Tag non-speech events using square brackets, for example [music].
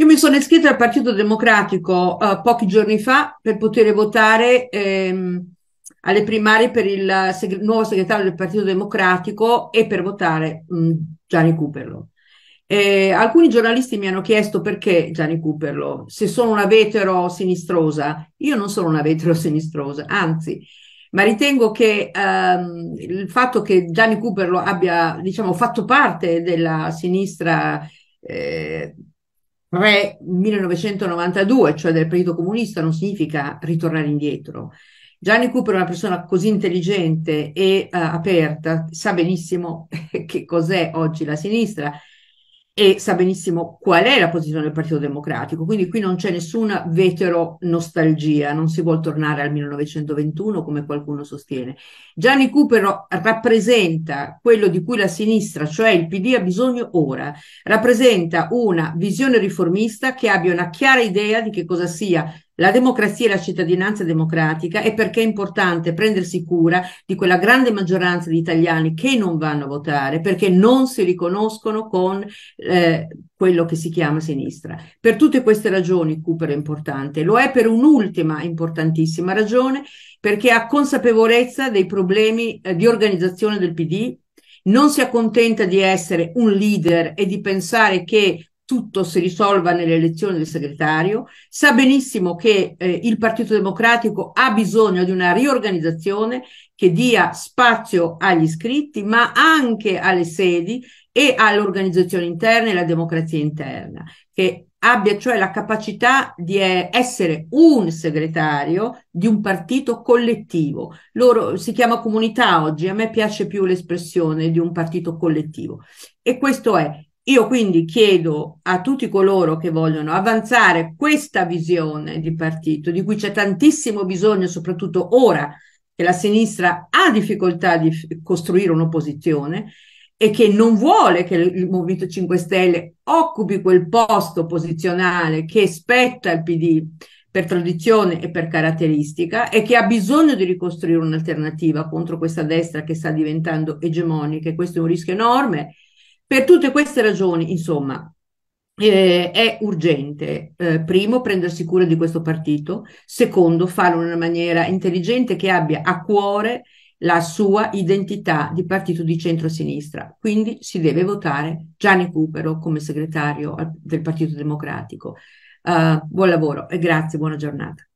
Io mi sono iscritta al Partito Democratico eh, pochi giorni fa per poter votare ehm, alle primarie per il seg- nuovo segretario del Partito Democratico e per votare mh, mm, Gianni Cuperlo. Eh, alcuni giornalisti mi hanno chiesto perché Gianni Cuperlo, se sono una vetero sinistrosa. Io non sono una vetero sinistrosa, anzi, ma ritengo che ehm, il fatto che Gianni Cuperlo abbia, diciamo, fatto parte della sinistra eh, pre-1992, cioè del Partito Comunista, non significa ritornare indietro. Gianni Cooper è una persona così intelligente e uh, aperta, sa benissimo [laughs] che cos'è oggi la sinistra e sa benissimo qual è la posizione del Partito Democratico, quindi qui non c'è nessuna vetero nostalgia, non si vuole tornare al 1921 come qualcuno sostiene. Gianni Cooper rappresenta quello di cui la sinistra, cioè il PD, ha bisogno ora, rappresenta una visione riformista che abbia una chiara idea di che cosa sia la democrazia e la cittadinanza democratica è perché è importante prendersi cura di quella grande maggioranza di italiani che non vanno a votare perché non si riconoscono con eh, quello che si chiama sinistra. Per tutte queste ragioni Cooper è importante, lo è per un'ultima importantissima ragione perché ha consapevolezza dei problemi eh, di organizzazione del PD non si accontenta di essere un leader e di pensare che tutto si risolva nell'elezione del segretario, sa benissimo che eh, il Partito Democratico ha bisogno di una riorganizzazione che dia spazio agli iscritti, ma anche alle sedi e all'organizzazione interna e alla democrazia interna, che abbia cioè la capacità di eh, essere un segretario di un partito collettivo. Loro si chiama comunità oggi, a me piace più l'espressione di un partito collettivo. E questo è io quindi chiedo a tutti coloro che vogliono avanzare questa visione di partito, di cui c'è tantissimo bisogno, soprattutto ora che la sinistra ha difficoltà di costruire un'opposizione e che non vuole che il Movimento 5 Stelle occupi quel posto posizionale che spetta al PD per tradizione e per caratteristica e che ha bisogno di ricostruire un'alternativa contro questa destra che sta diventando egemonica e questo è un rischio enorme per tutte queste ragioni, insomma, eh, è urgente, eh, primo, prendersi cura di questo partito, secondo, farlo in una maniera intelligente che abbia a cuore la sua identità di partito di centro-sinistra. Quindi si deve votare Gianni Cupero come segretario del Partito Democratico. Uh, buon lavoro e grazie, buona giornata.